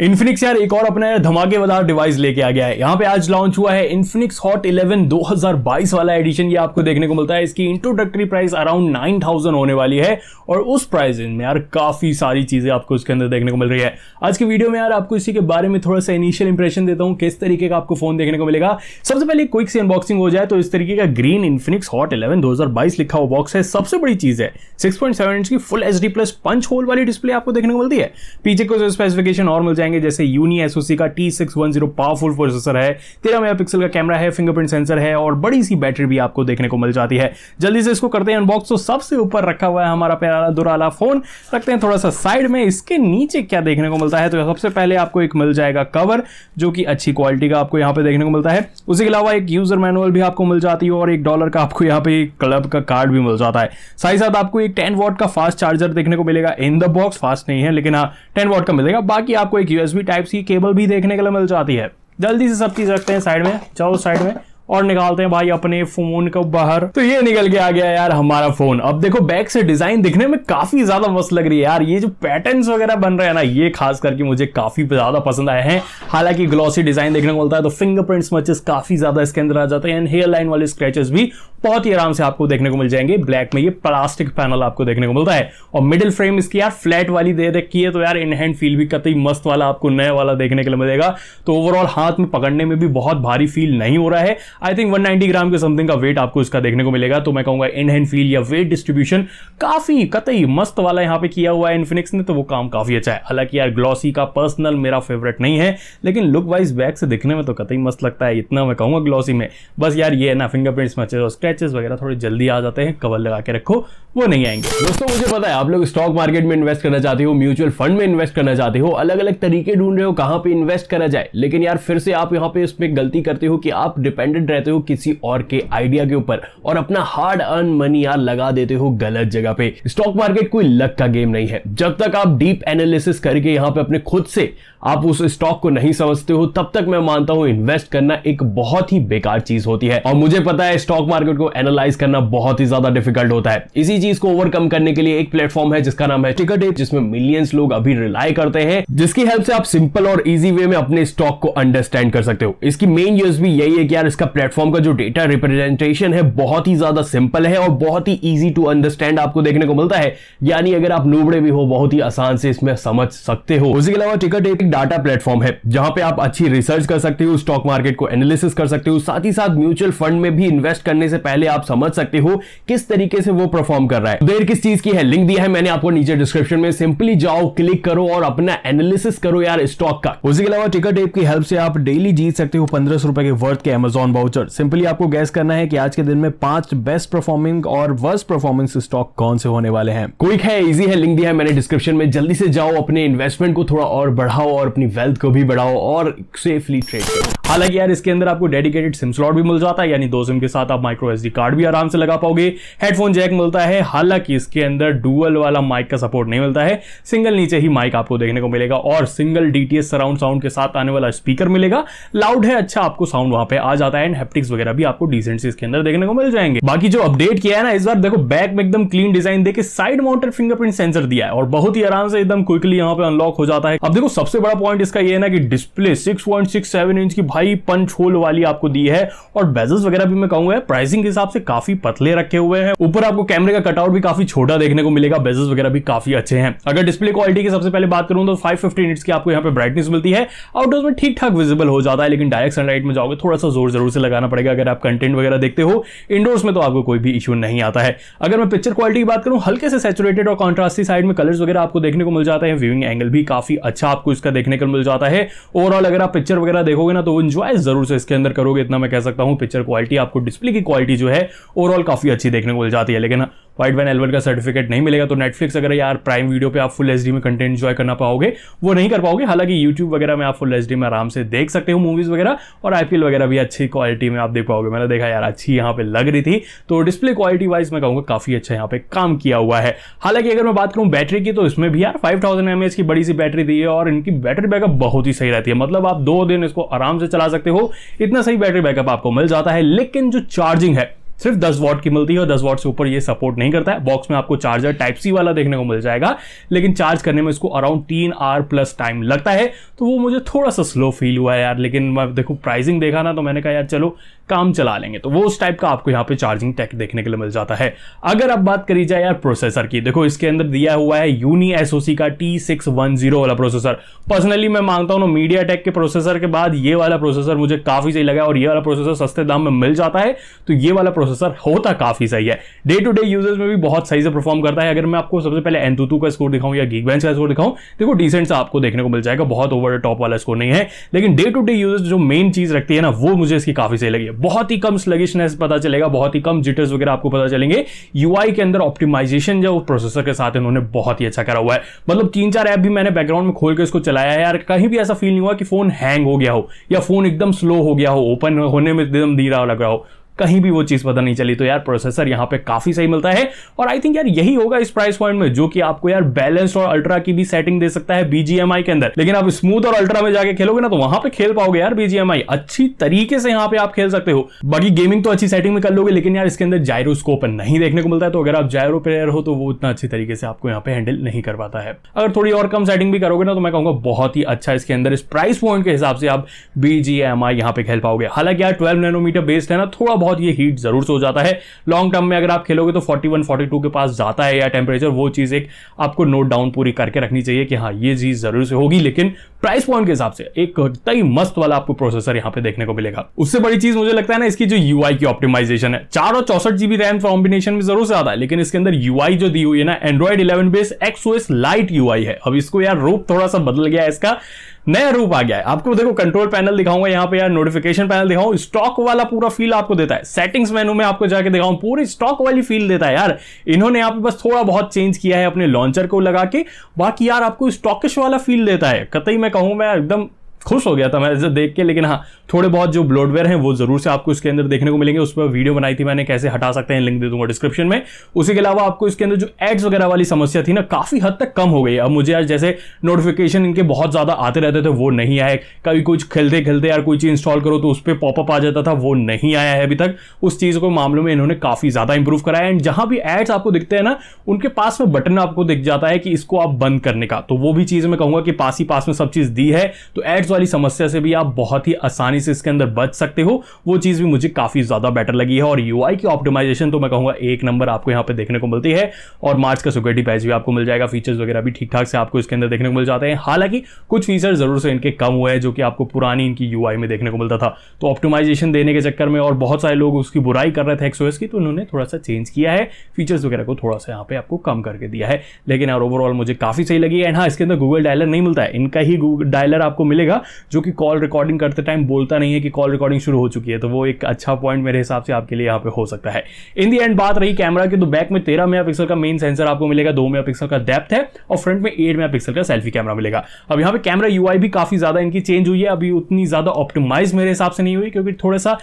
Infinix यार एक और अपना यार वाला डिवाइस लेके आ गया है यहाँ पे आज लॉन्च हुआ है इन्फिनिक्स हॉट 11 2022 वाला एडिशन ये आपको देखने को मिलता है इसकी इंट्रोडक्टरी प्राइस अराउंड 9000 होने वाली है और उस प्राइस में यार काफी सारी चीजें आपको इसके अंदर देखने को मिल रही है आज की वीडियो में यार आपको इसी के बारे में थोड़ा सा इनिशियल इंप्रेशन देता हूँ किस तरीके का आपको फोन देखने को मिलेगा सबसे पहले क्विक से अनबॉक्सिंग हो जाए तो इस तरीके का ग्रीन इन्फिनिक्स हॉट इलेवन दो लिखा हुआ बॉक्स है सबसे बड़ी चीज है सिक्स इंच की full H plus punch hole वाली डिस्प्ले आपको देखने को मिलती है पीछे को स्पेसिफिकेशन और मिल जाएंगे जैसे यूनी एसओसी का T six one zero powerful processor है तेरह मेगा पिक्सल का कैमरा है फिंगरप्रिंट सेंसर है और बड़ी सी बैटरी भी आपको देखने को मिल जाती है जल्दी से इसको करते हैं अनबॉक्स तो सबसे ऊपर रखा हुआ है हमारा प्यारा दुराला फोन रखते हैं थोड़ा सा साइड में इसके नीचे क्या देखने को मिलता है तो सबसे पहले आपको एक मिल जाएगा कवर जो कि अच्छी क्वालिटी का आपको यहाँ पे देखने को मिलता है उसी के अलावा एक यूजर मैनुअल भी आपको मिल जाती है और एक डॉलर का आपको यहाँ पे क्लब का कार्ड भी मिल जाता है साथ ही साथ आपको एक टेन वॉट का फास्ट चार्जर देखने को मिलेगा इन द बॉक्स फास्ट नहीं है लेकिन हाँ टेन वॉट का मिलेगा बाकी आपको एक यूएसबी टाइप सी केबल भी देखने के लिए मिल जाती है जल्दी से सब चीज़ रखते हैं साइड में चलो साइड में और निकालते हैं भाई अपने फोन को बाहर तो ये निकल के आ गया यार हमारा फोन अब देखो बैक से डिजाइन दिखने में काफी ज्यादा मस्त लग रही है यार ये जो पैटर्न्स वगैरह बन रहे हैं ना ये खास करके मुझे काफी ज्यादा पसंद आए हैं हालांकि ग्लॉसी डिजाइन देखने को मिलता है तो फिंगरप्रिंट्स मचेस काफी ज्यादा इसके अंदर आ जाते हैं एंड हेयर लाइन वाले स्क्रेचेस भी बहुत ही आराम से आपको देखने को मिल जाएंगे ब्लैक में ये प्लास्टिक पैनल आपको देखने को मिलता है और मिडिल फ्रेम इसकी यार फ्लैट वाली दे रखी है तो यार इन हैंड फील भी कतई मस्त वाला आपको नया वाला देखने के लिए मिलेगा तो ओवरऑल हाथ में पकड़ने में भी बहुत भारी फील नहीं हो रहा है आई थिंक 190 ग्राम के समथिंग का वेट आपको इसका देखने को मिलेगा तो मैं कहूंगा इन हैंड फील या वेट डिस्ट्रीब्यूशन काफ़ी कतई मस्त वाला यहाँ पे किया हुआ है इन्फिनिक्स ने तो वो काम काफ़ी अच्छा है हालांकि यार ग्लॉसी का पर्सनल मेरा फेवरेट नहीं है लेकिन लुक वाइज बैक से दिखने में तो कतई मस्त लगता है इतना मैं कहूंगा ग्लॉसी में बस यार ये ना फिंगरप्रिंट्स में अच्छे पैचेस वगैरह थोड़े जल्दी आ जाते हैं कवर लगा के रखो वो नहीं आएंगे दोस्तों मुझे पता है आप लोग स्टॉक मार्केट में इन्वेस्ट करना चाहते हो म्यूचुअल फंड में इन्वेस्ट करना चाहते हो अलग अलग तरीके ढूंढ रहे हो कहां पे इन्वेस्ट करा जाए लेकिन यार फिर से आप यहाँ पे इसमें गलती करते हो कि आप डिपेंडेंट रहते हो किसी और के आइडिया के ऊपर और अपना हार्ड अर्न मनी यार लगा देते हो गलत जगह पे स्टॉक मार्केट कोई लक का गेम नहीं है जब तक आप डीप एनालिसिस करके यहाँ पे अपने खुद से आप उस स्टॉक को नहीं समझते हो तब तक मैं मानता हूं इन्वेस्ट करना एक बहुत ही बेकार चीज होती है और मुझे पता है स्टॉक मार्केट को एनालाइज करना बहुत ही ज्यादा डिफिकल्ट होता है इसी चीज को ओवरकम करने के लिए एक प्लेटफॉर्म है जिसका नाम है टिकट एप जिसमें मिलियंस लोग अभी रिलाई करते हैं जिसकी हेल्प से आप सिंपल और इजी वे में अपने स्टॉक को अंडरस्टैंड कर सकते हो इसकी मेन यूएसबी यही है कि यार इसका प्लेटफॉर्म का जो डेटा रिप्रेजेंटेशन है बहुत ही ज्यादा सिंपल है और बहुत ही ईजी टू अंडरस्टैंड आपको देखने को मिलता है यानी अगर आप नूबड़े भी हो बहुत ही आसान से इसमें समझ सकते हो उसके अलावा टिकट एप एक डाटा प्लेटफॉर्म है जहां पे आप अच्छी रिसर्च कर सकते हो स्टॉक मार्केट को एनालिसिस कर सकते हो साथ ही साथ म्यूचुअल फंड में भी इन्वेस्ट करने से पहले आप समझ सकते हो किस तरीके से वो परफॉर्म कर रहा है तो देर किस चीज की है लिंक दिया है मैंने आपको नीचे डिस्क्रिप्शन में सिंपली जाओ क्लिक करो और अपना एनालिसिस करो यार स्टॉक का उसके अलावा टिकट एप की हेल्प से आप डेली जीत सकते हो पंद्रह सौ रुपए के वर्थ के एमेजॉन वाउचर सिंपली आपको गैस करना है कि आज के दिन में पांच बेस्ट परफॉर्मिंग और वर्स्ट परफॉर्मेंस स्टॉक कौन से होने वाले हैं क्विक है इजी है लिंक दिया है मैंने डिस्क्रिप्शन में जल्दी से जाओ अपने इन्वेस्टमेंट को थोड़ा और बढ़ाओ और अपनी वेल्थ को भी बढ़ाओ और सेफली ट्रेड करो हालांकि यार इसके अंदर आपको डेडिकेटेड सिम स्लॉट भी मिल जाता है यानी दो सिम के साथ आप माइक्रो एसडी कार्ड भी आराम से लगा पाओगे हेडफोन जैक मिलता है हालांकि इसके अंदर डुअल वाला माइक का सपोर्ट नहीं मिलता है सिंगल नीचे ही माइक आपको देखने को मिलेगा और सिंगल डीटीएस सराउंड साउंड के साथ आने वाला स्पीकर मिलेगा लाउड है अच्छा आपको साउंड वहां पे आ जाता है एंड हेप्टिक्स वगैरह भी आपको डिसेंट इसके अंदर देखने को मिल जाएंगे बाकी जो अपडेट किया है ना इस बार देखो बैक में एकदम क्लीन डिजाइन देखिए साइड माउंटेड फिंगरप्रिंट सेंसर दिया है और बहुत ही आराम से एकदम क्विकली यहाँ पे अनलॉक हो जाता है अब देखो सबसे बड़ा पॉइंट इसका ये ना कि डिस्प्ले 6.67 इंच की भाई पंच होल वाली आपको दी है और बेजल्स वगैरह भी मैं कहूंगा प्राइसिंग के हिसाब से काफी पतले रखे हुए हैं ऊपर आपको कैमरे का कटआउट भी काफी छोटा देखने को मिलेगा बेजेस वगैरह भी काफी अच्छे हैं अगर डिस्प्ले क्वालिटी की सबसे पहले बात करूं तो फाइव फिफ्टी निट्स की आपको यहाँ पे ब्राइटनेस मिलती है आउटडोर में ठीक ठाक विजिबल हो जाता है लेकिन डायरेक्ट सनलाइट में जाओगे थोड़ा सा जोर जरूर से लगाना पड़ेगा अगर आप कंटेंट वगैरह देखते हो इंडोर्स में तो आपको कोई भी इशू नहीं आता है अगर मैं पिक्चर क्वालिटी की बात करूँ हल्के से सेचुरेटेड और कॉन्ट्रास्टी साइड में कलर्स वगैरह आपको देखने को मिल जाता है व्यूइंग एंगल भी काफी अच्छा आपको इसका देखने को मिल जाता है ओवरऑल अगर आप पिक्चर वगैरह देखोगे ना तो इंजॉय जरूर से इसके अंदर करोगे इतना मैं कह सकता हूँ पिक्चर क्वालिटी आपको डिस्प्ले की क्वालिटी जो है ओवरऑल काफी अच्छी देखने को मिल जाती है लेकिन वाइट वैन एलवन का सर्टिफिकेट नहीं मिलेगा तो नेटफ्लिक्स अगर यार प्राइम वीडियो पे आप फुल एच में कंटेंट इन्जॉय करना पाओगे वो नहीं कर पाओगे हालांकि यूट्यूब वगैरह में आप फुल एच में आराम से देख सकते हो मूवीज़ वगैरह और आई वगैरह भी अच्छी क्वालिटी में आप देख पाओगे मैंने देखा यार अच्छी यहाँ पर लग रही थी तो डिस्प्ले क्वालिटी वाइज मैं कहूँगा काफ़ी अच्छा यहाँ पे काम किया हुआ है हालांकि अगर मैं बात करूँ बैटरी की तो इसमें भी यार फाइव थाउजेंड की बड़ी सी बैटरी दी है और इनकी बैटरी बैकअप बहुत ही सही रहती है मतलब आप दो दिन इसको आराम से चला सकते हो इतना सही बैटरी बैकअप आपको मिल जाता है लेकिन जो चार्जिंग है सिर्फ 10 वॉट की मिलती है और 10 वॉट से ऊपर ये सपोर्ट नहीं करता है बॉक्स में आपको चार्जर टाइप सी वाला देखने को मिल जाएगा लेकिन चार्ज करने में इसको अराउंड तीन आर प्लस टाइम लगता है तो वो मुझे थोड़ा सा स्लो फील हुआ है यार लेकिन मैं देखो प्राइसिंग देखा ना तो मैंने कहा यार चलो काम चला लेंगे तो वो उस टाइप का आपको यहाँ पे चार्जिंग टेक देखने के लिए मिल जाता है अगर अब बात करी जाए यार प्रोसेसर की देखो इसके अंदर दिया हुआ है यूनी एसओसी का टी सिक्स वन जीरो वाला प्रोसेसर पर्सनली मैं मांगता हूँ मीडिया टेक के प्रोसेसर के बाद ये वाला प्रोसेसर मुझे काफी सही लगा और ये वाला प्रोसेसर सस्ते दाम में मिल जाता है तो ये वाला प्रोसेसर होता काफी सही है डे टू डे यूजर्स में भी बहुत सही से परफॉर्म करता है अगर मैं आपको सबसे पहले एंतुतू का स्कोर दिखाऊं या गीक का स्कोर दिखाऊं देखो डिसेंट सा आपको देखने को मिल जाएगा बहुत ओवर टॉप वाला स्कोर नहीं है लेकिन डे टू डे यूजर्स जो मेन चीज रखती है ना वो मुझे इसकी काफी सही लगी बहुत ही कम स्लगिशनेस पता चलेगा बहुत ही कम जिटर्स वगैरह आपको पता चलेंगे यूआई के अंदर ऑप्टिमाइजेशन जो प्रोसेसर के साथ इन्होंने बहुत ही अच्छा करा हुआ है मतलब तीन चार ऐप भी मैंने बैकग्राउंड में खोल के इसको चलाया है यार कहीं भी ऐसा फील नहीं हुआ कि फोन हैंग हो गया हो या फोन एकदम स्लो हो गया हो ओपन होने में एकदम धीरा लग रहा हो कहीं भी वो चीज़ पता नहीं चली तो यार प्रोसेसर यहाँ पे काफ़ी सही मिलता है और आई थिंक यार यही होगा इस प्राइस पॉइंट में जो कि आपको यार बैलेंस और अल्ट्रा की भी सेटिंग दे सकता है बीजीएमआई के अंदर लेकिन आप स्मूथ और अल्ट्रा में जाके खेलोगे ना तो वहां पे खेल पाओगे यार बीजीएमआई अच्छी तरीके से यहाँ पे आप खेल सकते हो बाकी गेमिंग तो अच्छी सेटिंग में कर लोगे लेकिन यार इसके अंदर जायरोस्कोप नहीं देखने को मिलता है तो अगर आप जायरो प्लेयर हो तो वो उतना अच्छी तरीके से आपको यहाँ पे हैंडल नहीं कर पाता है अगर थोड़ी और कम सेटिंग भी करोगे ना तो मैं कहूंगा बहुत ही अच्छा इसके अंदर इस प्राइस पॉइंट के हिसाब से आप बीजीएमआई यहाँ पे खेल पाओगे हालांकि यार ट्वेल्व नैनोमीटर बेस्ड है ना थोड़ा बहुत ये हीट ज़रूर से हो जाता है लॉन्ग टर्म में अगर आप खेलोगे तो 41 42 के पास जाता है या टेम्परेचर वो चीज़ एक आपको नोट डाउन पूरी करके रखनी चाहिए कि हाँ ये चीज़ ज़रूर से होगी लेकिन प्राइस पॉइंट के हिसाब से एक कई मस्त वाला आपको प्रोसेसर यहाँ पे देखने को मिलेगा उससे बड़ी चीज़ मुझे लगता है ना इसकी जो यू की ऑप्टिमाइजेशन है चार और चौसठ जीबी रैम कॉम्बिनेशन में ज़रूर से आता है लेकिन इसके अंदर यू जो दी हुई है ना Android eleven base XOS lite U है अब इसको यार रूप थोड़ा सा बदल गया है इसका नया रूप आ गया है आपको देखो कंट्रोल पैनल दिखाऊंगा यहाँ पे यार नोटिफिकेशन पैनल दिखाऊं स्टॉक वाला पूरा फील आपको देता है सेटिंग्स मेनू में आपको जाके दिखाऊं पूरी स्टॉक वाली फील देता है यार इन्होंने यहाँ पे बस थोड़ा बहुत चेंज किया है अपने लॉन्चर को लगा के बाकी यार आपको स्टॉकिश वाला फील देता है कतई मैं कहूं मैं एकदम खुश हो गया था मैं देख के लेकिन हाँ थोड़े बहुत जो ब्लोडवेयर हैं वो जरूर से आपको इसके अंदर देखने को मिलेंगे उस पर वीडियो बनाई थी मैंने कैसे हटा सकते हैं लिंक दे दूंगा डिस्क्रिप्शन में उसी के अलावा आपको इसके अंदर जो एड्स वगैरह वाली समस्या थी ना काफ़ी हद तक कम हो गई अब मुझे आज जैसे नोटिफिकेशन इनके बहुत ज़्यादा आते रहते थे वो नहीं आए कभी कुछ खेलते खेलते यार कोई चीज़ इंस्टॉल करो तो उस पर पॉपअप आ जाता था वो नहीं आया है अभी तक उस चीज़ को मामलों में इन्होंने काफ़ी ज़्यादा इंप्रूव कराया एंड जहां भी एड्स आपको दिखते हैं ना उनके पास में बटन आपको दिख जाता है कि इसको आप बंद करने का तो वो भी चीज़ मैं कहूंगा कि पास ही पास में सब चीज़ दी है तो एड्स वाली समस्या से भी आप बहुत ही आसानी से इसके अंदर बच सकते हो वो चीज़ भी मुझे काफ़ी ज़्यादा बेटर लगी है और यूआई की ऑप्टिमाइजेशन तो मैं कहूंगा एक नंबर आपको यहां पर देखने को मिलती है और मार्च का सिक्योरिटी पैच भी आपको मिल जाएगा फीचर्स वगैरह भी ठीक ठाक से आपको इसके अंदर देखने को मिल जाते हैं हालांकि कुछ फीचर ज़रूर से इनके कम हुए हैं जो कि आपको पुरानी इनकी यू में देखने को मिलता था तो ऑप्टिमाइजेशन देने के चक्कर में और बहुत सारे लोग उसकी बुराई कर रहे थे एक्सोएस की तो उन्होंने थोड़ा सा चेंज किया है फीचर्स वगैरह को थोड़ा सा यहाँ पे आपको कम करके दिया है लेकिन यार ओवरऑल मुझे काफ़ी सही लगी एंड हाँ इसके अंदर गूगल डायलर नहीं मिलता है इनका ही गूगल डायलर आपको मिलेगा जो कि कॉल रिकॉर्डिंग करते टाइम बोलता नहीं है कि कॉल रिकॉर्डिंग शुरू हो चुकी है तो वो एक अच्छा पॉइंट मेरे हिसाब से आपके लिए यहाँ पे हो सकता है इन दी एंड बात रही कैमरा की तो बैक में तेरह मेगा का मेन सेंसर आपको मिलेगा दो मेगा का डेप्थ है और फ्रंट में एट मेगा का सेल्फी कैमरा मिलेगा अब यहाँ पे कैमरा यू भी काफ़ी ज़्यादा इनकी चेंज हुई है अभी उतनी ज़्यादा ऑप्टिमाइज मेरे हिसाब से नहीं हुई क्योंकि थोड़ा सा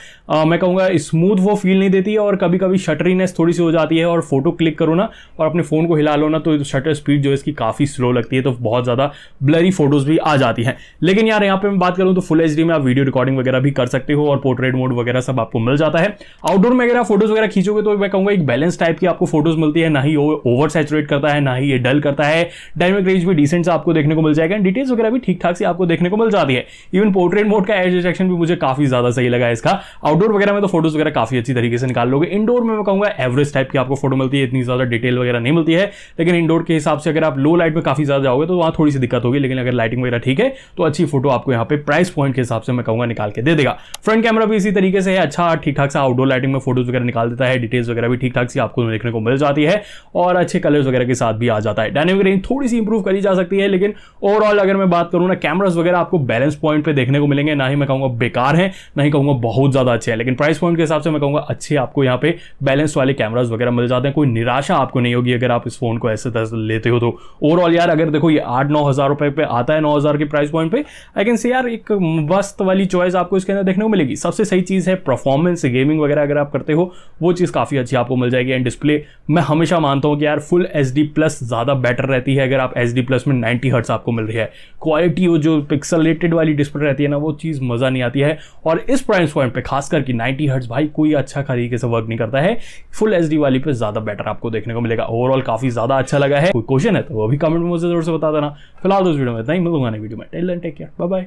मैं कहूँगा स्मूथ वो फील नहीं देती है और कभी कभी शटरीनेस थोड़ी सी हो जाती है और फोटो क्लिक करो ना और अपने फ़ोन को हिला लो ना तो शटर स्पीड जो है इसकी काफ़ी स्लो लगती है तो बहुत ज़्यादा ब्लरी फोटोज़ भी आ जाती हैं लेकिन यार यहाँ पे मैं बात करूँ तो फुल एच में आप वीडियो रिकॉर्डिंग वगैरह भी कर सकते हो और पोर्ट्रेट मोड वगैरह सब आपको मिल जाता है आउटडोर में अगर आप फोटोज वगैरह खींचोगे तो मैं कहूँगा एक बैलेंस टाइप की आपको फोटोज मिलती है ना ही ओवर सेचुरेट करता है ना ही ये डल करता है डायनेमिक रेंज भी डिसेंट से आपको देखने को मिल जाएगा डिटेल्स वगैरह भी ठीक ठाक से आपको देखने को मिल जाती है इवन पोर्ट्रेट मोड का एज डिटेक्शन भी मुझे काफी ज्यादा सही लगा इसका आउटडोर वगैरह में तो फोटोज वगैरह काफी अच्छी तरीके से निकाल लोगे इंडोर में मैं कहूँगा एवरेज टाइप की आपको फोटो मिलती है इतनी ज्यादा डिटेल वगैरह नहीं मिलती है लेकिन इंडोर के हिसाब से अगर आप लो लाइट में काफी ज्यादा जाओगे तो वहाँ थोड़ी सी दिक्कत होगी लेकिन अगर लाइटिंग वगैरह ठीक है तो अच्छी फोटो आपको यहाँ पे प्राइस पॉइंट के हिसाब से मैं कहूँगा निकाल के दे देगा फ्रंट कैमरा भी इसी तरीके से है अच्छा ठीक ठाक सा आउटडोर लाइटिंग में फोटोज वगैरह निकाल देता है डिटेल्स वगैरह भी ठीक ठाक सी आपको देखने को मिल जाती है और अच्छे कलर्स वगैरह के साथ भी आ जाता है डायनेमिक रेंज थोड़ी सी इंप्रूव करी जा सकती है लेकिन ओवरऑल अगर मैं बात करूँ ना कैमराज वगैरह आपको बैलेंस पॉइंट पर देखने को मिलेंगे ना ही मैं कहूँगा बेकार है ना ही कहूँगा बहुत ज़्यादा अच्छे हैं लेकिन प्राइस पॉइंट के हिसाब से मैं कहूँगा अच्छे आपको यहाँ पे बैलेंस वाले कैमराज वगैरह मिल जाते हैं कोई निराशा आपको नहीं होगी अगर आप इस फोन को ऐसे लेते हो तो ओवरऑल यार अगर देखो ये आठ नौ हज़ार रुपये पे आता है नौ हज़ार के प्राइस पॉइंट पे आई लेकिन से यार एक मस्त वाली चॉइस आपको इसके अंदर देखने को मिलेगी सबसे सही चीज़ है परफॉर्मेंस गेमिंग वगैरह अगर आप करते हो वो चीज़ काफ़ी अच्छी आपको मिल जाएगी एंड डिस्प्ले मैं हमेशा मानता हूँ कि यार फुल एच प्लस ज़्यादा बेटर रहती है अगर आप एच प्लस में नाइन्टी हर्ट्स आपको मिल रही है क्वालिटी वो जो पिक्सलेटेड वाली डिस्प्ले रहती है ना वो चीज़ मज़ा नहीं आती है और इस प्राइस पॉइंट पर खास करके नाइन्टी हर्ट्स भाई कोई अच्छा तरीके से वर्क नहीं करता है फुल एच वाली पर ज़्यादा बेटर आपको देखने को मिलेगा ओवरऑल काफ़ी ज़्यादा अच्छा लगा है कोई क्वेश्चन है तो वो भी कमेंट में मुझे जरूर से बता देना फिलहाल उस तो वीडियो में इतना ही मिलूंगा वीडियो में टेल एंड टेक केयर बाय